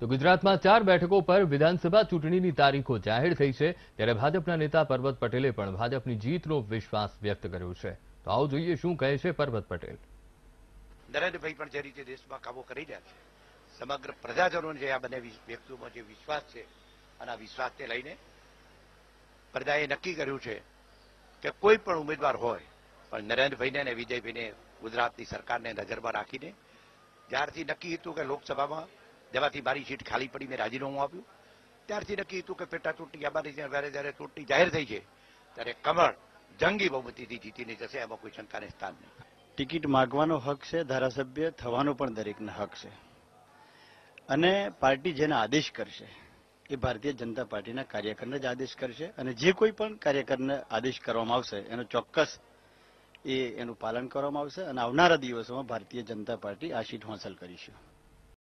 તો ગુજરાતમાં ચાર બેઠકો પર વિધાનસભા ચૂંટણીની તારીખો જાહેર થઈ છે ત્યારે ભાજપના નેતા પરબત પટેલે પણ ભાજપની જીતનો વિશ્વાસ વ્યક્ત કર્યો છે તો આવો જોઈએ શું કહે છે પરબત પટેલ નરેન્દ્રભાઈ પણ જે રીતે દેશમાં કાબુ કરી રહ્યા છે સમગ્ર પ્રજાજનોને જે આ બંને વ્યક્તિઓમાં જે વિશ્વાસ છે અને આ વિશ્વાસને લઈને પ્રજાએ નક્કી કર્યું છે કે કોઈ પણ ઉમેદવાર હોય પણ નરેન્દ્રભાઈને અને વિજયભાઈને ગુજરાતની સરકારને નજરમાં રાખીને જ્યારથી નક્કી હતું કે લોકસભામાં જેમાંથી મારી સીટ ખાલી પડી મેં રાજીનામું આપ્યું ત્યારથી નક્કી હતું કે પેટા ચૂંટણી અમારી જ્યારે જ્યારે ચૂંટણી જાહેર થઈ છે ત્યારે કમળ જંગી બહુમતીથી જીતીને જશે એમાં કોઈ શંકાને સ્થાન નહીં ટિકિટ માગવાનો હક છે ધારાસભ્ય થવાનો પણ દરેકને હક છે અને પાર્ટી જેને આદેશ કરશે એ ભારતીય જનતા પાર્ટીના કાર્યકરને જ આદેશ કરશે અને જે કોઈ પણ કાર્યકરને આદેશ કરવામાં આવશે એનો ચોક્કસ એ એનું પાલન કરવામાં આવશે અને આવનારા દિવસોમાં ભારતીય જનતા પાર્ટી આ સીટ હાંસલ કરીશું